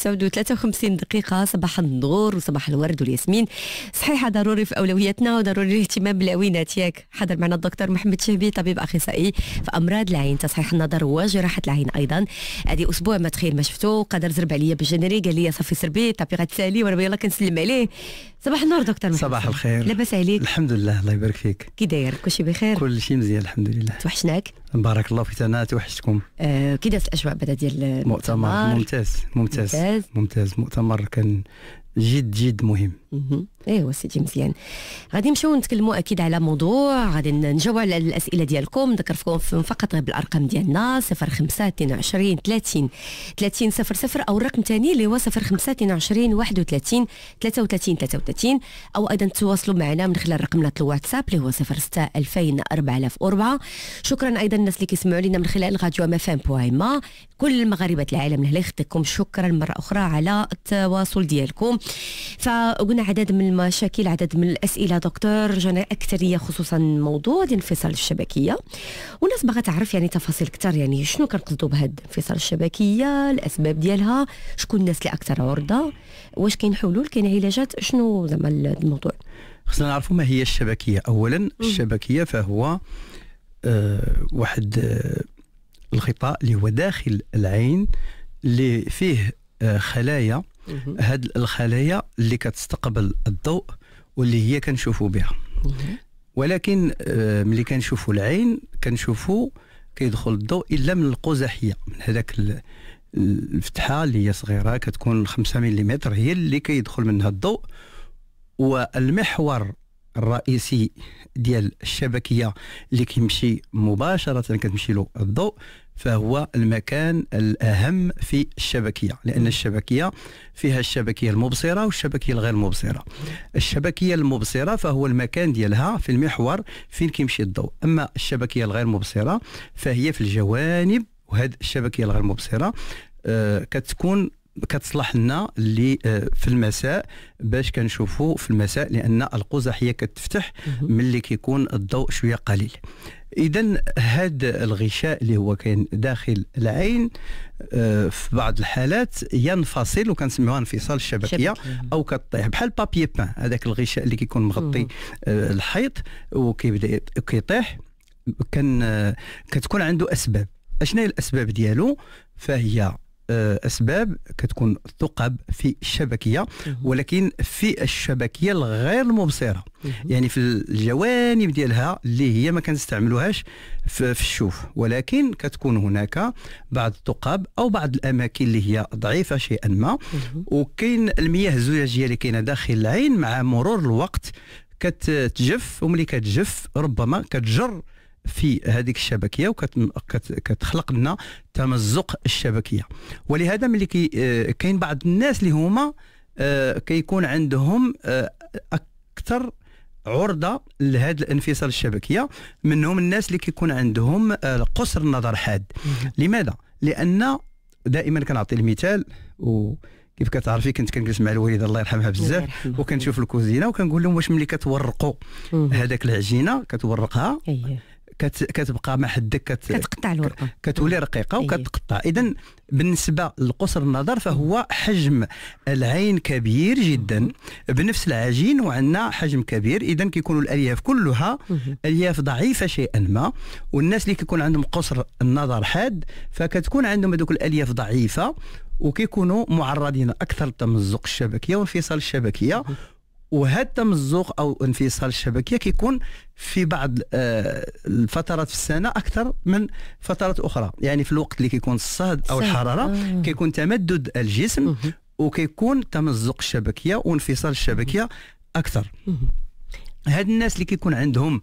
تسعود وخمسين دقيقة صباح النور وصباح الورد والياسمين صحيحة ضروري في أولوياتنا وضروري الاهتمام بالعوينات ياك حضر معنا الدكتور محمد شهبي طبيب أخصائي في أمراض العين تصحيح النظر وجراحة العين أيضا هذه أسبوع ما تخيل ما شفتو قدر زرب عليا بالجنري قال لي صافي سربي طبي غتسالي وأنا يلاه كنسلم عليه صباح النور دكتور محمد صباح الخير لاباس عليك الحمد لله الله يبارك فيك كي داير كلشي بخير كلشي مزيان الحمد لله توحشناك بارك الله في انا توحشكم آه كي دازت الاجواء بعد ديال المؤتمر ممتاز ممتاز ممتاز, ممتاز. مؤتمر كان جد جد مهم ايوا سيدي مزيان غادي نمشيو نتكلموا اكيد على موضوع غادي نجاوبوا على الاسئله ديالكم نذكركم فقط بالارقام ديالنا 05 22 30 30 00 او الرقم الثاني اللي هو 05 22 31 33 33 او ايضا تواصلوا معنا من خلال رقمنا الواتساب اللي هو 06 2000 4004 شكرا ايضا الناس اللي كيسمعوا لنا من خلال راديو ام اف ام بوائما كل المغاربه العالم لهلا يخطيكم شكرا مره اخرى على التواصل ديالكم فقلنا عدد من المشاكل عدد من الاسئله دكتور جانا اكثريه خصوصا موضوع الانفصال الشبكيه والناس باغا تعرف يعني تفاصيل اكثر يعني شنو كنقصدوا بهذا الانفصال الشبكيه الاسباب ديالها شكون الناس اللي اكثر عرضه واش كاين حلول كاين علاجات شنو زعما الموضوع خصنا نعرفوا ما هي الشبكيه اولا الشبكيه فهو آه واحد آه الغطاء اللي هو داخل العين اللي فيه آه خلايا هاد الخلايا اللي كتستقبل الضوء واللي هي كنشوفوا بها ولكن آه، ملي كنشوفوا العين كنشوفوا كيدخل الضوء الا من القزحيه من هذاك الفتحه اللي هي صغيره كتكون 5 ملم هي اللي كيدخل منها الضوء والمحور الرئيسي ديال الشبكيه اللي كيمشي مباشره كتمشي له الضوء فهو المكان الأهم في الشبكية لأن الشبكية فيها الشبكية المبصرة والشبكية الغير مبصرة الشبكية المبصرة فهو المكان ديالها في المحور فين كيمشي الضوء أما الشبكية الغير مبصرة فهي في الجوانب وهذه الشبكية الغير مبصرة آه كتكون كتصلح لنا اللي آه، في المساء باش كنشوفوا في المساء لان القزح هي كتفتح ملي كيكون الضوء شويه قليل اذا هذا الغشاء اللي هو كاين داخل العين آه، في بعض الحالات ينفصل وكنسميوها انفصال الشبكيه او كطيح بحال بابي بان هذاك الغشاء اللي كيكون مغطي آه، الحيط وكيبدا كيطيح كان كتكون عنده اسباب اشنا هي الاسباب ديالو فهي آه، اسباب كتكون ثقب في الشبكيه ولكن في الشبكيه الغير مبصره يعني في الجوانب ديالها اللي هي ما كنستعملوهاش في, في الشوف ولكن كتكون هناك بعض الثقاب او بعض الاماكن اللي هي ضعيفه شيئا ما وكاين المياه الزجاجيه اللي كاينه داخل العين مع مرور الوقت كتجف وملي كتجف ربما كتجر في هذيك الشبكيه وكتخلق لنا تمزق الشبكيه ولهذا ملي آه، كاين بعض الناس اللي هما آه، كيكون عندهم آه، اكثر عرضه لهذا الانفصال الشبكيه منهم الناس اللي كيكون عندهم قصر النظر حاد لماذا لان دائما كنعطي المثال و كيف كتعرفي كنت كنجلس مع الوالده الله يرحمها بزاف وكنشوف الكوزينه وكنقول لهم واش ملي كتورقوا هذاك العجينه كتورقها أيه. كت كتبقى ما حدك كت كتقطع الورقه كتولي رقيقه إيه. وكتقطع اذا بالنسبه لقصر النظر فهو حجم العين كبير جدا بنفس العجين وعندنا حجم كبير اذا كيكونوا الالياف كلها الياف ضعيفه شيئا ما والناس اللي كيكون عندهم قصر النظر حاد فكتكون عندهم هذوك الالياف ضعيفه وكيكونوا معرضين اكثر لتمزق الشبكيه وانفصال الشبكيه وهذا التمزق او انفصال الشبكيه كيكون في بعض آه، الفترات في السنه اكثر من فترات اخرى يعني في الوقت اللي كيكون الصهد او الحراره آه. كيكون تمدد الجسم وكيكون تمزق الشبكيه وانفصال الشبكيه اكثر هاد الناس اللي كيكون عندهم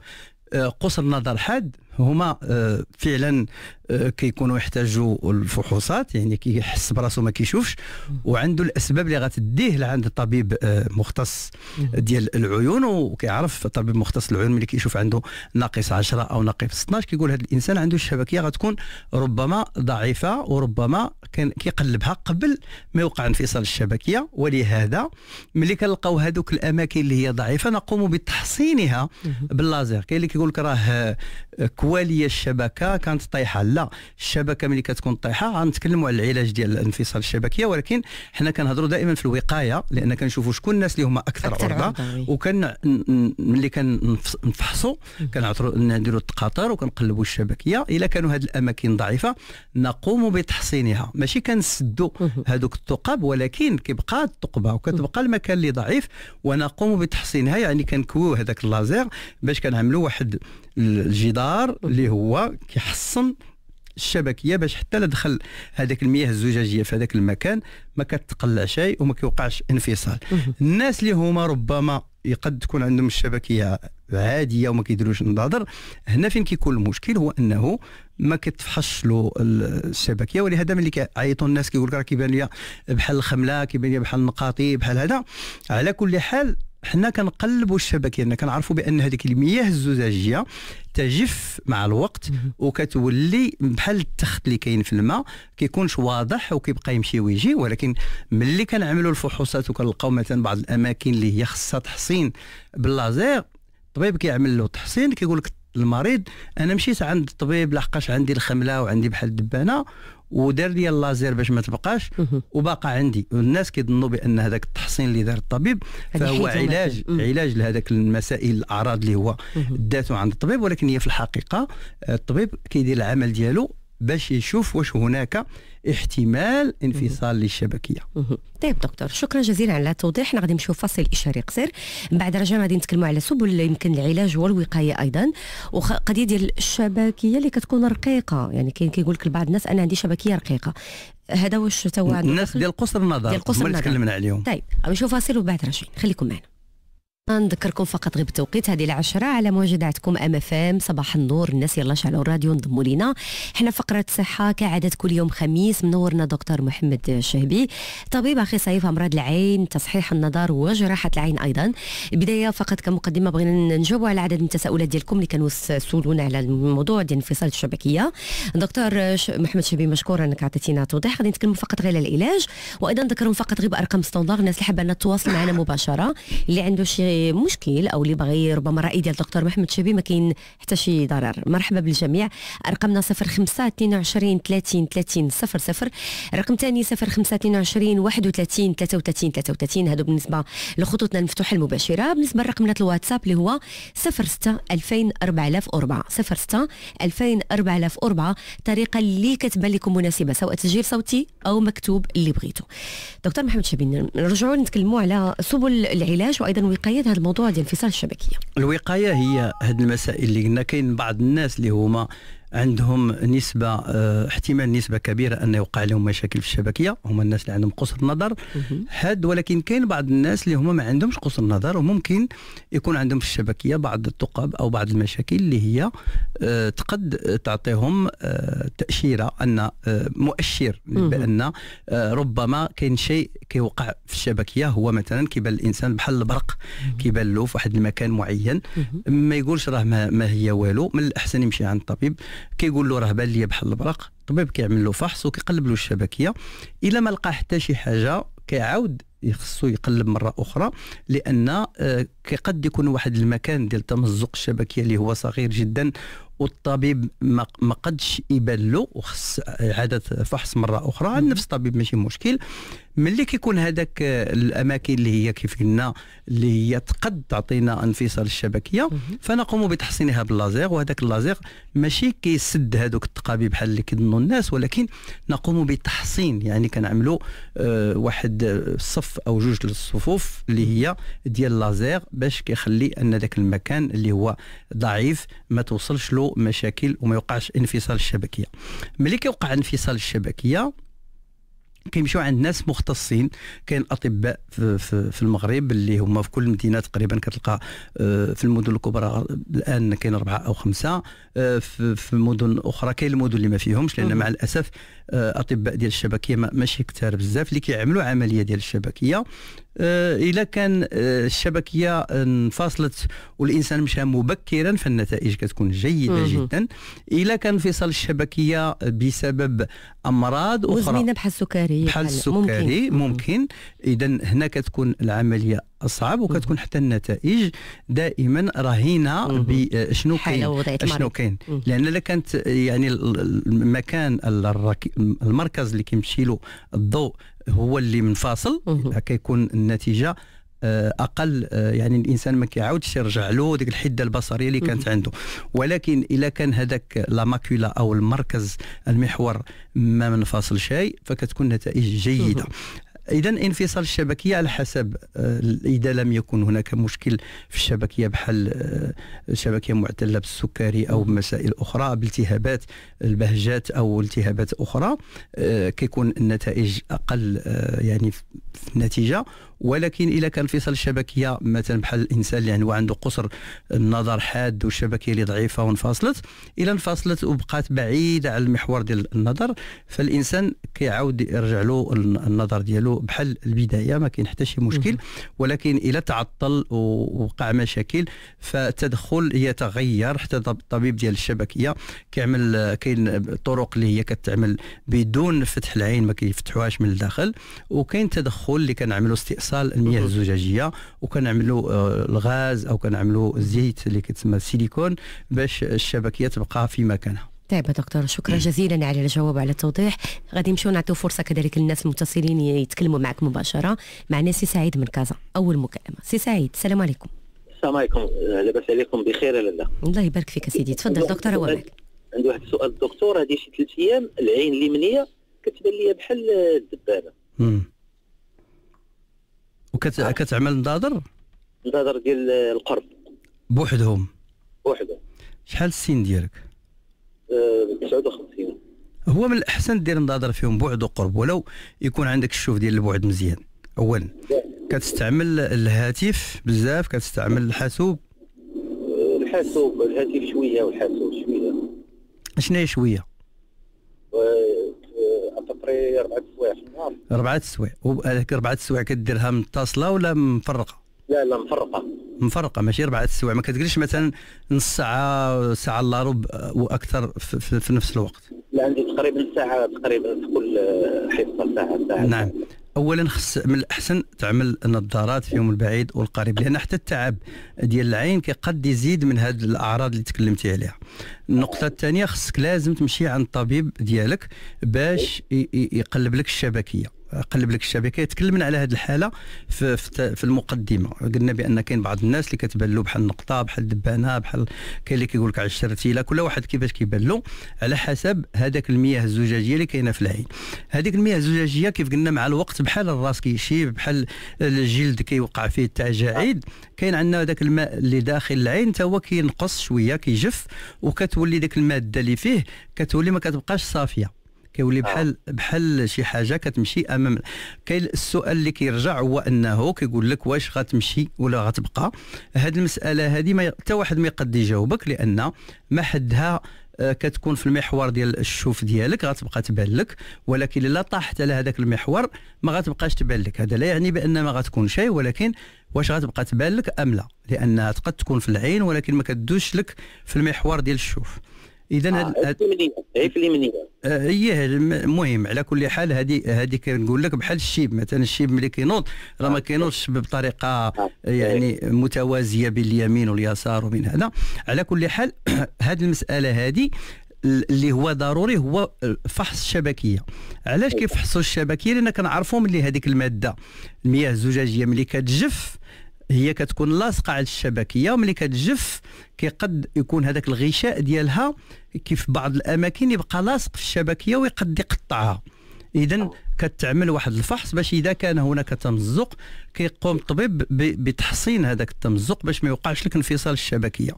آه، قصر نظر حاد هما فعلا آه، كيكونوا يحتاجوا الفحوصات يعني كيحس براسو ما كيشوفش وعنده الاسباب اللي غتديه لعند طبيب آه، مختص ديال العيون وكيعرف طبيب مختص العيون ملي كيشوف عنده ناقص 10 او ناقص 12 كيقول هذا الانسان عنده الشبكيه غتكون ربما ضعيفه وربما كان كيقلبها قبل ما يوقع انفصال الشبكيه ولهذا ملي كنلقاو هذوك الاماكن اللي هي ضعيفه نقوم بتحصينها باللازر كاين اللي كيقول لك راه آه، كواليه الشبكه كانت طايحه لا الشبكه ملي كتكون طايحه غنتكلموا على العلاج ديال الانفصال الشبكيه ولكن حنا كنهضروا دائما في الوقايه لان كنشوفوا شكون الناس اللي هما اكثر, أكثر عرضه وكان ملي كنفحصوا كنعطروا نديروا التقاطر وكنقلبوا الشبكيه الا كانوا هذه الاماكن ضعيفه نقوم بتحصينها ماشي كنسدوا هذوك الثقب ولكن كيبقى الثقبه وكتبقى المكان اللي ضعيف ونقوم بتحصينها يعني كنكويو هذاك اللازير باش كنعملوا واحد الجدار اللي هو كيحصن الشبكيه باش حتى لا دخل هذيك المياه الزجاجيه في هذاك المكان ما كتقلع شيء وما كيوقعش انفصال الناس اللي هما ربما قد تكون عندهم الشبكيه عاديه وما كيديروش نظاظر هنا فين كيكون المشكل هو انه ما كتفحصش له الشبكيه ولهذا ملي كيعيطوا الناس كيقول لك راه كيبان لي بحال الخمله كيبان لي بحال النقاطي بحال هذا على كل حال حنا كنقلبوا الشبكه ديالنا كنعرفوا بان هذيك المياه الزجاجيه تجف مع الوقت وكتولي بحال التخت اللي كاين في الماء كيكونش واضح وكيبقى يمشي ويجي ولكن ملي كنعملوا الفحوصات وكنلقاو مثلا بعض الاماكن اللي هي خاصها تحصين باللازير الطبيب كيعمل له تحصين كيقول لك المريض انا مشيت عند الطبيب لحقاش عندي الخمله وعندي بحال الدبانه ودار لي اللازير باش ما تبقاش وباقى عندي والناس كيظنوا بان هذاك التحصين اللي دار الطبيب فهو علاج علاج لهذاك المسائل الاعراض اللي هو داتو عند الطبيب ولكن هي في الحقيقه الطبيب كيدير العمل ديالو باش يشوف واش هناك احتمال انفصال للشبكيه طيب دكتور شكرا جزيلا على التوضيح حنا غادي نمشيو فاصل اشاري قصير بعد رجاء غادي نتكلموا على سبل يمكن العلاج والوقايه ايضا وقضيه ديال الشبكيه اللي كتكون رقيقه يعني كاين كيقول لك لبعض الناس انا عندي شبكيه رقيقه هذا واش توا الناس ديال قصر النظر ديال قصر النظر اللي تكلمنا عليهم طيب نشوف فاصل وبعد راجعين خليكم معنا نذكركم فقط غير بالتوقيت هذه العشرة على مواجداتكم ام اف ام صباح النور الناس يلا شعلوا الراديو انضموا لينا حنا فقرة صحة كعادة كل يوم خميس منورنا دكتور محمد الشهبي طبيب اخصائي في امراض العين تصحيح النظر وجراحة العين ايضا البداية فقط كمقدمة بغينا نجاوبوا على عدد من التساؤلات ديالكم اللي كانوا سولونا على الموضوع ديال انفصال الشبكية دكتور محمد الشهبي مشكور انك عطيتينا توضيح غادي نتكلموا فقط غير على العلاج وايضا ذكرهم فقط غير بارقام ستوندار الناس اللي حابه انها تتواصل معنا مباشرة اللي عنده شي مشكل او اللي باغي ربما راي ديال دكتور محمد شبي ما كاين حتى شي ضرر مرحبا بالجميع ارقامنا 05 22 30 30 00 رقم ثاني 05 22 31 33 33 هادو بالنسبه لخطوطنا المفتوحه المباشره بالنسبه لرقمنا الواتساب اللي هو 06 2000 4004 06 2000 4004 الطريقه اللي كتبان لكم مناسبه سواء تسجيل صوتي او مكتوب اللي بغيتو دكتور محمد شبي نرجعوا نتكلموا على سبل العلاج وايضا وقايه اكيد هذا الموضوع ديال انفصال الشبكيه الوقايه هي هذه المسائل اللي قلنا كاين بعض الناس اللي هما عندهم نسبة اه احتمال نسبة كبيرة أن يوقع لهم مشاكل في الشبكية هما الناس اللي عندهم قصر نظر حاد ولكن كاين بعض الناس اللي هما ما عندهمش قصر نظر وممكن يكون عندهم في الشبكية بعض الثقب أو بعض المشاكل اللي هي اه تقد تعطيهم اه تأشيرة أن آه، مؤشر بأن آه، ربما كاين شيء كيوقع في الشبكية هو مثلا كيبان الإنسان بحال البرق كيبان له في واحد المكان معين ما يقولش راه ما, ما هي والو من الأحسن يمشي عند الطبيب كيقول له راه بان لي بحال البرق الطبيب كيعمل له فحص وكيقلب له الشبكيه الا ما لقى حتى شي حاجه كيعاود يخصو يقلب مره اخرى لان آه، قد يكون واحد المكان ديال تمزق الشبكيه اللي هو صغير جدا والطبيب ما قدش يبان له وخص اعاده فحص مره اخرى نفس الطبيب ماشي مشكل ملي كيكون هذاك الاماكن اللي هي كيف قلنا اللي هي تقد تعطينا انفصال الشبكيه فنقوم بتحصينها باللازير وهذاك اللازير ماشي كيسد هذوك التقابي بحال اللي كيظنوا الناس ولكن نقوم بتحصين يعني كنعملوا آه واحد صف او جوج الصفوف اللي هي ديال اللازير باش كيخلي ان ذاك المكان اللي هو ضعيف ما توصلش له مشاكل وما يوقعش انفصال الشبكيه ملي كيوقع انفصال الشبكيه كيمشيو عند ناس مختصين كاين اطباء في, المغرب اللي هما في كل مدينه تقريبا كتلقى آه، في المدن الكبرى الان كاين اربعه او خمسه آه، في, في مدن اخرى كاين المدن اللي ما فيهمش لان مع الاسف آه، اطباء ديال الشبكيه ماشي كثار بزاف اللي كيعملوا عمليه ديال الشبكيه الا آه، كان آه، الشبكيه انفصلت والانسان مشى مبكرا فالنتائج كتكون جيده جدا الا كان انفصال الشبكيه بسبب امراض اخرى مزمنه بحال السكري بحال السكري ممكن, ممكن. اذا هنا كتكون العمليه اصعب وكتكون حتى النتائج دائما رهينه بشنو كاين شنو كاين لان الا كانت يعني المكان المركز اللي كيمشي له الضوء هو اللي منفصل كيكون النتيجه آه، اقل آه، يعني الانسان ما كيعاودش يرجع له ديك الحده البصريه اللي كانت عنده ولكن اذا كان هذاك لا ماكولا او المركز المحور ما منفصل شيء فكتكون نتائج جيده اذا انفصال الشبكيه على حسب آه، اذا لم يكن هناك مشكل في الشبكيه بحال آه، شبكيه معتله بالسكري او مسائل اخرى بالتهابات البهجات او التهابات اخرى آه، كيكون النتائج اقل يعني في النتيجه ولكن اذا كان الفصل الشبكيه مثلا بحال الانسان اللي هو عنده قصر النظر حاد والشبكيه اللي ضعيفه وانفصلت الا انفصلت وبقات بعيده على المحور ديال النظر فالانسان كيعاود يرجع له النظر ديالو بحال البدايه ما كاين حتى شي مشكل ولكن الا تعطل ووقع مشاكل فالتدخل يتغير حتى الطبيب ديال الشبكيه كيعمل كاين طرق اللي هي كتعمل بدون فتح العين ما كيفتحوهاش من الداخل وكاين تدخل التدخل اللي كنعملوا استئصال المياه الزجاجيه وكنعملوا آه، الغاز او كنعملوا الزيت اللي كتسمى السيليكون باش الشبكيه تبقى في مكانها طيب دكتور شكرا جزيلا على الجواب على التوضيح غادي نمشيو نعطيو فرصه كذلك للناس المتصلين يتكلموا معك مباشره معنا سي سعيد من كازا اول مكالمه سي سعيد السلام عليكم السلام عليكم لاباس عليكم بخير يا لاله الله يبارك فيك سيدي تفضل دكتور هو معك عندي واحد السؤال الدكتور هذه شي ثلاث ايام العين اليمنيه كتبان لي بحال الدبابه وكتعمل وكت... آه. نظاظر نظاظر ديال القرب بوحدهم بوحدهم شحال السن ديالك 59 آه، هو من الاحسن دير نظاظر فيهم بعد وقرب ولو يكون عندك الشوف ديال البعد مزيان اولا كتستعمل الهاتف بزاف كتستعمل الحاسوب آه، الحاسوب الهاتف شويه والحاسوب شويه شنو هي شويه تقريبا اربعة السوايع في النهار اربعة سوايع وهذيك اربعة سوايع كديرها متصلة ولا مفرقة؟ لا لا مفرقة مفرقة ماشي اربعة السوايع ما كتجريش مثلا نص ساعة ساعة الا ربع واكثر في, في, في نفس الوقت لا عندي تقريبا ساعة تقريبا في كل حصة ساعة ساعة نعم اولا خص من الاحسن تعمل النظارات في يوم البعيد والقريب لان حتى التعب ديال العين كيقد يزيد من هذه الاعراض اللي تكلمتي عليها النقطه الثانيه خصك لازم تمشي عند الطبيب ديالك باش يقلب لك الشبكيه قلب لك الشبكه تكلمنا على هذه الحاله في, في المقدمه قلنا بان كاين بعض الناس اللي كتبان له بحال نقطه بحال دبانه بحال كاين اللي كيقول لك عشرتي لا كل واحد كيفاش كيبان له على حسب هذاك المياه الزجاجيه اللي كاينه في العين هذيك المياه الزجاجيه كيف قلنا مع الوقت بحال الراس كيشيب بحال الجلد كيوقع فيه التجاعيد كاين عندنا هذاك الماء اللي داخل العين حتى هو كينقص شويه كيجف وكتولي ديك الماده اللي فيه كتولي ما كتبقاش صافيه كيولي آه. بحال بحال شي حاجه كتمشي امام كاين السؤال اللي كيرجع هو انه كيقول لك واش غتمشي ولا غتبقى هاد المساله هذه ما حتى واحد ما يقد يجاوبك لان ما حدها آه، كتكون في المحور ديال الشوف ديالك غتبقى تبان لك ولكن الا طاحت على هذاك المحور ما غتبقاش تبان لك هذا لا يعني بان ما غتكون شيء ولكن واش غتبقى تبان لك ام لا لانها قد تكون في العين ولكن ما كدوش لك في المحور ديال الشوف اذا آه هد... هي آه هي المهم على كل حال هذه هذه كنقول لك بحال الشيب مثلا الشيب ملي كينوض راه ما آه، كينوضش بطريقه آه. آه، يعني آه. متوازيه بين اليمين واليسار ومن هذا على كل حال هذه المساله هذه اللي هو ضروري هو فحص الشبكيه علاش إيه. كيفحصوا الشبكيه لان كنعرفوا ملي هذيك الماده المياه الزجاجيه ملي كتجف هي كتكون لاصقه على الشبكيه وملي كتجف كيقد يكون هذاك الغشاء ديالها كيف بعض الاماكن يبقى لاصق في الشبكيه ويقد يقطعها اذا كتعمل واحد الفحص باش اذا كان هناك تمزق كيقوم الطبيب بتحصين هذاك التمزق باش ما يوقعش لك انفصال الشبكيه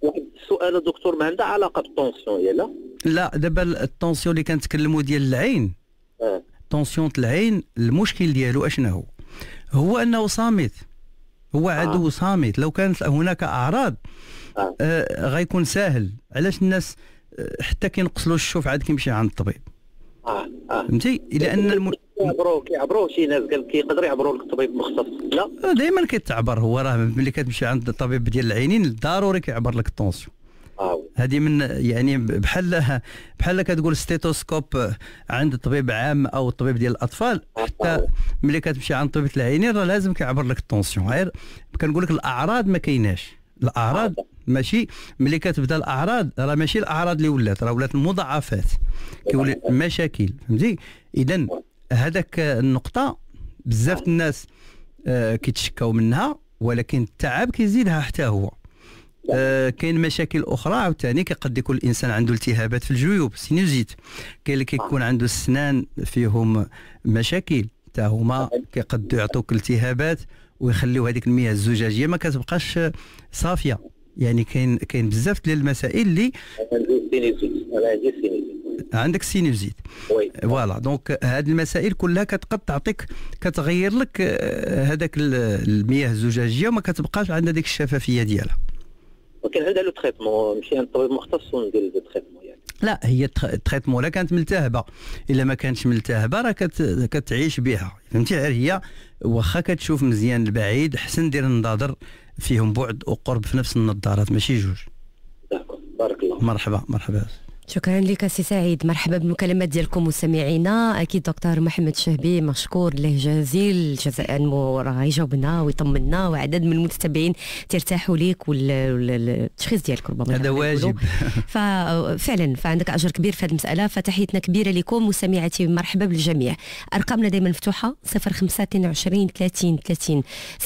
واحد السؤال دكتور ما عندها علاقه بالطونسيون يلا لا دابا الطونسيون اللي كنتكلموا ديال العين اه طونسيون العين المشكل ديالو اشنا هو هو انه صامت هو آه. عدو صامت لو كانت هناك اعراض آه. آه غيكون ساهل علاش الناس آه، حتى كينقصلو الشوف عاد كيمشي عند الطبيب اه اه فهمتي لان الم... يعبروا كيعبروا شي ناس قال كيقدر يعبروا لك الطبيب المختص لا آه، دائما كيتعبر هو راه ملي كتمشي عند الطبيب ديال العينين ضروري كيعبر لك الطونسيون آه. هذه من يعني بحال بحال كتقول ستيتوسكوب عند طبيب عام او الطبيب ديال الاطفال حتى آه. ملي كتمشي عند طبيب العينين راه لازم كيعبر لك التونسيون غير كنقول لك الاعراض ما كايناش الاعراض آه. ماشي ملي كتبدا الاعراض راه ماشي الاعراض اللي ولات راه ولات المضاعفات كيولي مشاكل فهمتي اذا هذاك النقطه بزاف الناس كيتشكاو منها ولكن التعب كيزيدها حتى هو آه، كاين مشاكل اخرى عاوتاني كقد يكون الانسان عنده التهابات في الجيوب سينوزيت كاين اللي كيكون عنده السنان فيهم مشاكل حتى هما كيقدوا يعطوك التهابات ويخليو هذيك المياه الزجاجيه ما كتبقاش صافيه يعني كاين كاين بزاف ديال المسائل اللي عندك سينوزيت فوالا دونك هاد المسائل كلها كتقد تعطيك كتغير لك آه، هذاك المياه الزجاجيه وما كتبقاش عندها ديك الشفافيه ديالها ولكن هذا لو تريتمون ماشي عند طبيب مختص ندير لو تريتمون يعني لا هي تريتمون لا كانت ملتهبه الا ما كانتش ملتهبه راه كت... كتعيش بها فهمتي غير هي واخا كتشوف مزيان البعيد حسن دير النظاظر فيهم بعد وقرب في نفس النظارات ماشي جوج بارك الله مرحبا مرحبا شكرا لك سي سعيد مرحبا بالمكالمات ديالكم مستمعينا اكيد دكتور محمد شهبي مشكور له جزيل الجزاء راه يجاوبنا ويطمنا وعدد من المتتبعين ترتاحوا ليك والتشخيص ديالك ربما هذا واجب ففعلا فعندك اجر كبير في هذه المساله فتحيتنا كبيره لكم مستمعاتي مرحبا بالجميع ارقامنا دائما مفتوحه 0522 30 30 00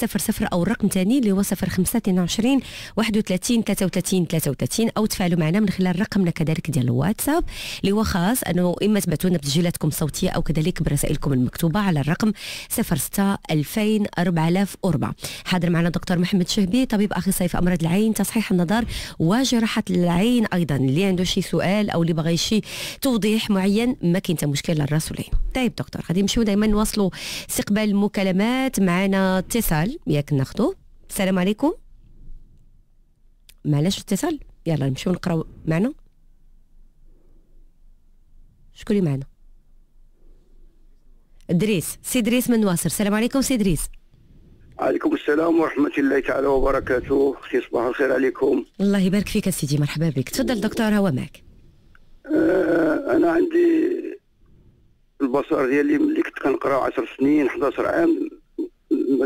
صفر صفر او الرقم الثاني اللي هو 0522 31 33 33 او تفعلوا معنا من خلال رقمنا كذلك ديال الواتساب اللي هو خاص انه اما تبعثوا لنا بتسجيلاتكم الصوتيه او كذلك برسائلكم المكتوبه على الرقم 06 2000 4004 حاضر معنا دكتور محمد شهبي طبيب اخصائي في امراض العين تصحيح النظر وجراحه العين ايضا اللي عنده شي سؤال او اللي باغي شي توضيح معين ما كاين حتى مشكل للراس والعين طيب دكتور غادي نمشيو دائما نواصلوا استقبال المكالمات معنا اتصال ياك ناخذوه السلام عليكم معلاش اتصال يلا نمشيو نقراو معنا شكون اللي معنا دريس سي دريس من واصر السلام عليكم سي دريس عليكم السلام ورحمة الله تعالى وبركاته اختي صباح الخير عليكم الله يبارك فيك سيدي مرحبا بك تفضل دكتور هو معك أنا عندي البصر ديالي ملي كنت كنقرا 10 سنين 11 عام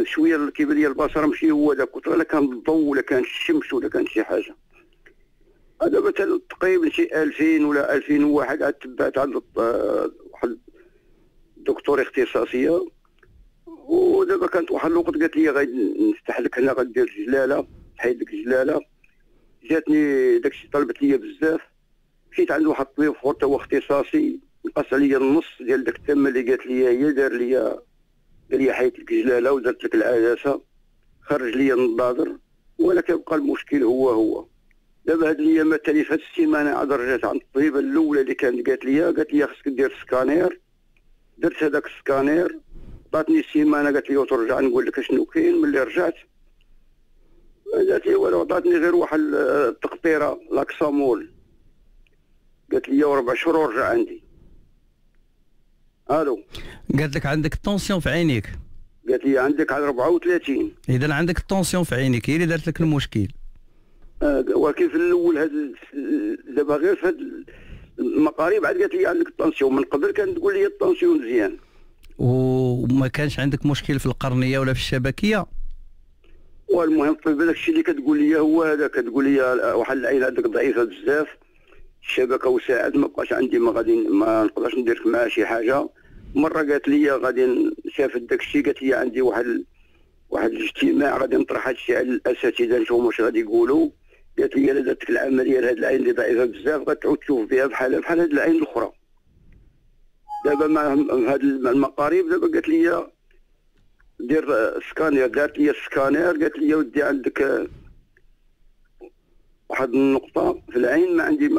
شوية كيبان لي البصر ماشي هو ذاك كنت ولا كان الضوء ولا كانت الشمس ولا كانت شي حاجة هذا مثلا تقريبا شي 2000 ولا 2001 عاد تبعت عند واحد دكتور اختصاصيه ودابا كانت واحد الوقت قالت لي غادي نفتح لك هنا غندير جلاله تحيد لك جلاله جاتني داكشي طلبت لي بزاف مشيت عند واحد الطبيب اخر هو اختصاصي نقص عليا النص ديال داك التم اللي قالت لي هي دار لي قال لي حيت لك جلاله ودارت لك العدسه خرج لي النظاظر ولكن بقى المشكل هو هو دابا هاد الايام مثلا في هاد السيمانه عاد رجعت عند الطبيبه الاولى اللي كانت قالت لي قالت لي خصك دير سكانير درت هذاك السكانير عطاتني سيمانه قالت لي وترجع نقول لك شنو كاين ملي رجعت ما قالت لي والو عطاتني غير واحد التقطيره لاكسامول قالت لي وربع شهور ورجع عندي الو قالت لك عندك طونسيون في عينيك قالت لي عندك على 34 اذا عندك طونسيون في عينيك هي اللي دارت لك المشكل آه، ولكن في الاول هذا دابا غير في هذا المقاريب عاد قالت لي عندك الطونسيون من قبل كانت تقول لي الطونسيون مزيان وما كانش عندك مشكل في القرنيه ولا في الشبكيه والمهم في بالك الشيء اللي كتقول لي هو هذا كتقول لي واحد العين عندك ضعيفه بزاف الشبكه وساعد ما بقاش عندي ما غادي ما نقدرش ندير معها شي حاجه مره قالت لي غادي شافت داك الشيء قالت لي عندي واحد واحد الاجتماع غادي نطرح هادشي على الاساتذه نشوف واش غادي يقولوا هي الا درت العمليه لهاد العين اللي ضعيفه بزاف غتعود تشوف فيها بحالها بحال هاد العين الاخرى دابا مع هاد المقاريب دابا قالت لي دير سكانير دارت لي السكانير قالت لي ودي عندك واحد النقطة في العين ما عندي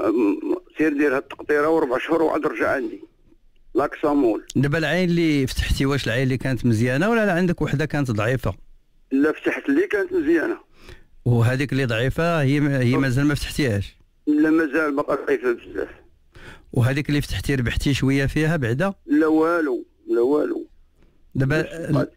سير دير هاد التقطيرة وربع شهور وعاد رجع عندي لاكسامول دابا العين اللي فتحتي واش العين اللي كانت مزيانة ولا عندك وحدة كانت ضعيفة؟ لا فتحت اللي كانت مزيانة وهذيك اللي ضعيفه هي هي مازال ما فتحتيهاش لا مازال باقا ضعيفه بزاف وهذيك اللي فتحتي ربحتي شويه فيها بعدا لا والو لا والو دابا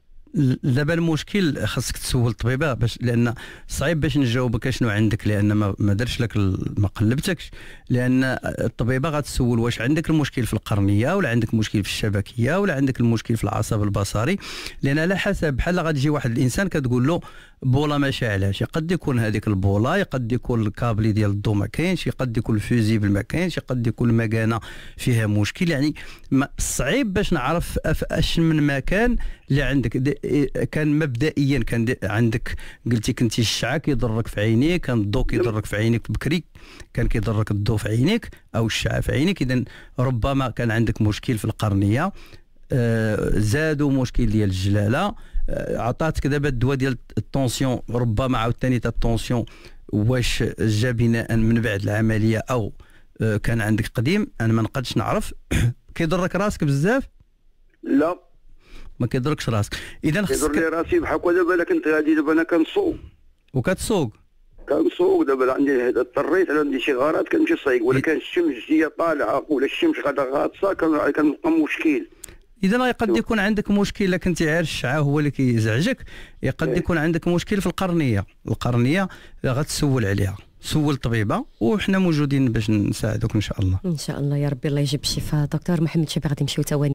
دابا المشكل خاصك تسول الطبيبه باش لان صعيب باش نجاوبك شنو عندك لان ما, ما درش لك ما قلبتكش لان الطبيبه غتسول واش عندك المشكل في القرنيه ولا عندك مشكل في الشبكيه ولا عندك المشكل في العصب البصري لان على حسب بحال غتجي واحد الانسان كتقول له بوله ما شاعلهاش يقد يكون هذيك البوله يقد يكون الكابلي ديال الضو ما كاينش يقد يكون الفوزيبل ما كاينش يقد يكون المكانه فيها مشكل يعني صعيب باش نعرف اش من مكان اللي عندك إيه، كان مبدئيا كان عندك قلتي كنتي الشعاع كيضرك في عينيك كان الضو كيضرك في عينيك بكري كان كيضرك الضو في عينيك او الشعاع في عينيك اذا ربما كان عندك مشكل في القرنيه آه زادوا مشكل ديال الجلاله آه، عطاتك دابا الدواء ديال التونسيون ربما عاوتاني تا التونسيون واش جا بناء من بعد العمليه او آه، كان عندك قديم انا ما نقدش نعرف كيضرك راسك بزاف لا ما كيضركش راسك اذا خصك كيضر لي راسي بحال دابا لكن غادي دابا انا كنصوم وكتسوق كنسوق دابا عندي اضطريت عندي شي غارات كنمشي صايق ولا كان الشمس هي طالعه ولا الشمس غادا غاطسه كنبقى مشكل اذا قد يكون عندك مشكل الا كنت عارف الشعاع هو اللي كيزعجك قد إيه. يكون عندك مشكل في القرنيه القرنيه غتسول عليها سول طبيبه وحنا موجودين باش نساعدوك ان شاء الله ان شاء الله يا ربي الله يجيب الشفاء دكتور محمد شبي غادي نمشيو